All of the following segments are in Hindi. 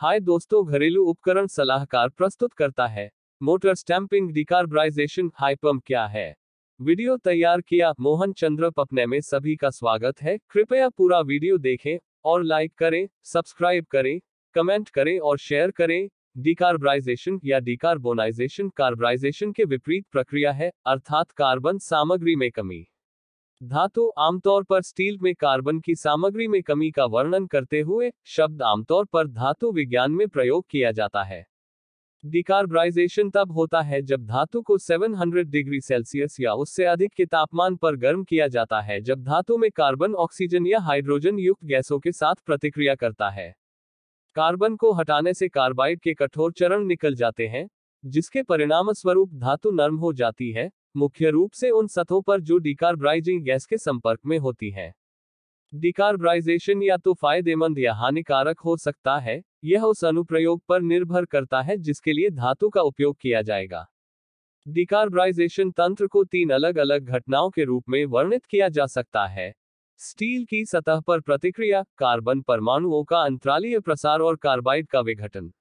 हाय दोस्तों घरेलू उपकरण सलाहकार प्रस्तुत करता है motor stamping decarbonisation high pump क्या है वीडियो तैयार किया मोहन चंद्र पपने में सभी का स्वागत है कृपया पूरा वीडियो देखें और लाइक करें सब्सक्राइब करें कमेंट करें और शेयर करें डिकार्बराइजेशन या डिकार्बोनाइजेशन कार्बराइजेशन के विपरीत प्रक्रिया है अर्थात कार्बन सामग्री में कमी धातु आमतौर पर स्टील में कार्बन की सामग्री में कमी का वर्णन करते हुए शब्द आमतौर पर धातु विज्ञान में प्रयोग किया जाता है डिकार्बराइजेशन तब होता है जब धातु को 700 डिग्री सेल्सियस या उससे अधिक के तापमान पर गर्म किया जाता है जब धातु में कार्बन ऑक्सीजन या हाइड्रोजन युक्त गैसों के साथ प्रतिक्रिया करता है कार्बन को हटाने से कार्बाइड के कठोर चरण निकल जाते हैं जिसके परिणाम स्वरूप धातु नर्म हो जाती है मुख्य रूप से उन सतहों पर जो डिकार्बराइजिंग गैस के संपर्क में होती है डिकार्बराइजेशन या तो फायदेमंद या हानिकारक हो सकता है यह उस अनुप्रयोग पर निर्भर करता है जिसके लिए धातु का उपयोग किया जाएगा डिकार्बराइजेशन तंत्र को तीन अलग अलग घटनाओं के रूप में वर्णित किया जा सकता है स्टील की सतह पर प्रतिक्रिया कार्बन परमाणुओं का अंतरालीय प्रसार और कार्बाइड का विघटन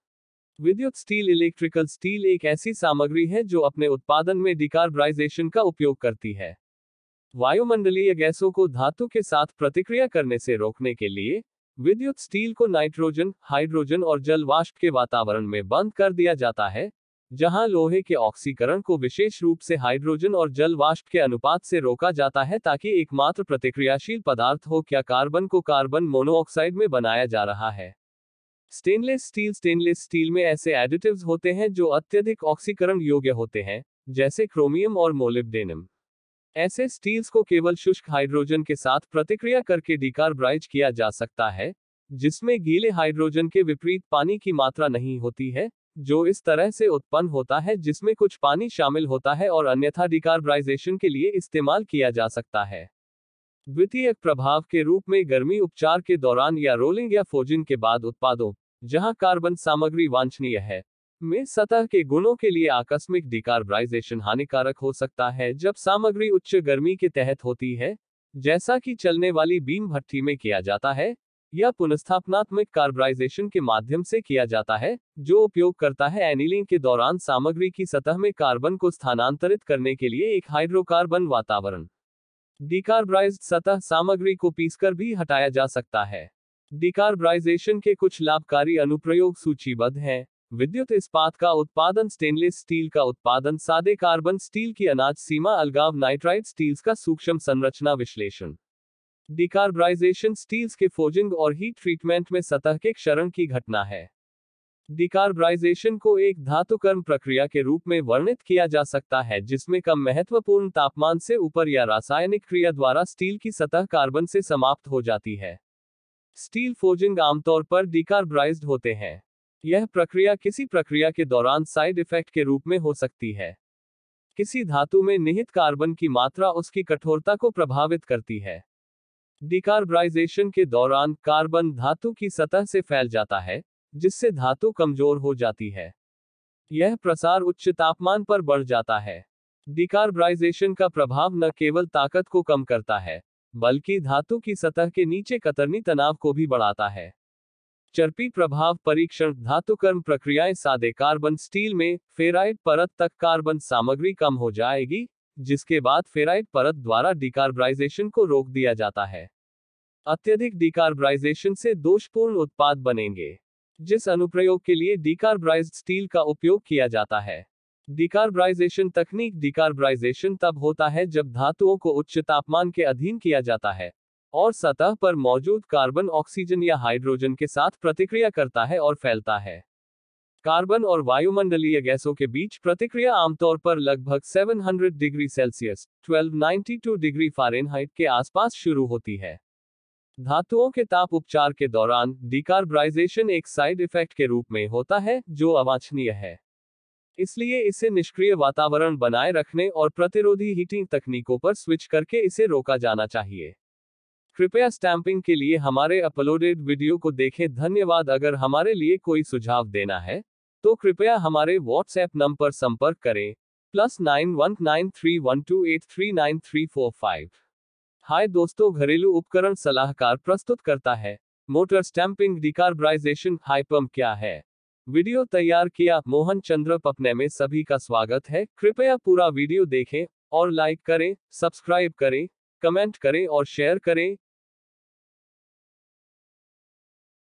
विद्युत स्टील इलेक्ट्रिकल स्टील एक ऐसी सामग्री है जो अपने उत्पादन में डिकार्बराइजेशन का उपयोग करती है वायुमंडलीय गैसों को धातु के साथ प्रतिक्रिया करने से रोकने के लिए विद्युत स्टील को नाइट्रोजन हाइड्रोजन और जल वाष्प के वातावरण में बंद कर दिया जाता है जहां लोहे के ऑक्सीकरण को विशेष रूप से हाइड्रोजन और जल वाष्प के अनुपात से रोका जाता है ताकि एकमात्र प्रतिक्रियाशील पदार्थ हो क्या कार्बन को कार्बन मोनोऑक्साइड में बनाया जा रहा है स्टेनलेस स्टील स्टेनलेस स्टील में ऐसे एडिटिव्स होते हैं जो अत्यधिक ऑक्सीकरण योग्य होते हैं जैसे क्रोमियम और मोलिब्डेनम ऐसे स्टील्स को केवल शुष्क हाइड्रोजन के साथ प्रतिक्रिया करके डिकार्ब्राइज किया जा सकता है जिसमें गीले हाइड्रोजन के विपरीत पानी की मात्रा नहीं होती है जो इस तरह से उत्पन्न होता है जिसमें कुछ पानी शामिल होता है और अन्यथा डिकार्ब्राइजेशन के लिए इस्तेमाल किया जा सकता है द्वितीय प्रभाव के रूप में गर्मी उपचार के दौरान या रोलिंग या फोजिंग के बाद उत्पादों जहां कार्बन सामग्री वांछनीय है में सतह के गुणों के लिए आकस्मिक डिकार्बराइजेशन हानिकारक हो सकता है जब सामग्री उच्च गर्मी के तहत होती है जैसा कि चलने वाली बीम भट्टी में किया जाता है या पुनस्थापनात्मक कार्बराइजेशन के माध्यम से किया जाता है जो उपयोग करता है एनिलिंग के दौरान सामग्री की सतह में कार्बन को स्थानांतरित करने के लिए एक हाइड्रोकार्बन वातावरण डिकार्बराइज्ड सतह सामग्री को पीसकर भी हटाया जा सकता है डिकार्बराइजेशन के कुछ लाभकारी अनुप्रयोग सूचीबद्ध हैं विद्युत इस्पात का उत्पादन स्टेनलेस स्टील का उत्पादन सादे कार्बन स्टील की अनाज सीमा अलगाव नाइट्राइड स्टील्स का सूक्ष्म संरचना विश्लेषण डिकार्बराइजेशन स्टील्स के फोजिंग और हीट ट्रीटमेंट में सतह के क्षरण की घटना है डिकार्बराइजेशन को एक धातुकर्म प्रक्रिया के रूप में वर्णित किया जा सकता है जिसमें कम महत्वपूर्ण तापमान से ऊपर या रासायनिक क्रिया द्वारा स्टील की सतह कार्बन से समाप्त हो जाती है स्टील फोजिंग आमतौर पर डिकार्बराइज होते हैं यह प्रक्रिया किसी प्रक्रिया के दौरान साइड इफेक्ट के रूप में हो सकती है किसी धातु में निहित कार्बन की मात्रा उसकी कठोरता को प्रभावित करती है डिकार्बराइजेशन के दौरान कार्बन धातु की सतह से फैल जाता है जिससे धातु कमजोर हो जाती है यह प्रसार उच्च तापमान पर बढ़ जाता है डिकार्बराइजेशन का प्रभाव न केवल ताकत को कम करता है बल्कि धातु की सतह के नीचे कतरनी तनाव को भी बढ़ाता है चर्पी प्रभाव परीक्षण धातुकर्म प्रक्रियाएं सादे कार्बन स्टील में फेराइट परत तक कार्बन सामग्री कम हो जाएगी जिसके बाद फेराइट परत द्वारा डिकार्बराइजेशन को रोक दिया जाता है अत्यधिक डिकार्बराइजेशन से दोषपूर्ण उत्पाद बनेंगे जिस अनुप्रयोग के लिए डिकार्ब्राइज स्टील का उपयोग किया जाता है डिकार्बराइजेशन तकनीक डिकार्बराइजेशन तब होता है जब धातुओं को उच्च तापमान के अधीन किया जाता है और सतह पर मौजूद कार्बन ऑक्सीजन या हाइड्रोजन के साथ प्रतिक्रिया करता है और फैलता है कार्बन और वायुमंडलीय गैसों के बीच प्रतिक्रिया आमतौर पर लगभग 700 डिग्री सेल्सियस 1292 डिग्री फारेनहाइट के आसपास शुरू होती है धातुओं के ताप उपचार के दौरान डिकार्बराइजेशन एक साइड इफेक्ट के रूप में होता है जो अवांछनीय है इसलिए इसे निष्क्रिय वातावरण बनाए रखने और प्रतिरोधी हीटिंग तकनीकों पर स्विच करके इसे रोका जाना चाहिए कृपया स्टैंपिंग के लिए हमारे अपलोडेड वीडियो को देखें धन्यवाद अगर हमारे लिए कोई सुझाव देना है तो कृपया हमारे व्हाट्सएप नंबर पर संपर्क करें plus nine one nine three one two eight three nine three four five hi दोस्तों घरेलू उपकरण सलाहकार प्रस्तुत करता है motor stamping decarbonisation high pump क्या है वीडियो तैयार किया मोहन चंद्र पपने में सभी का स्वागत है कृपया पूरा वीडियो देखें और लाइक करें सब्सक्राइब करें कमेंट करें और शेयर करें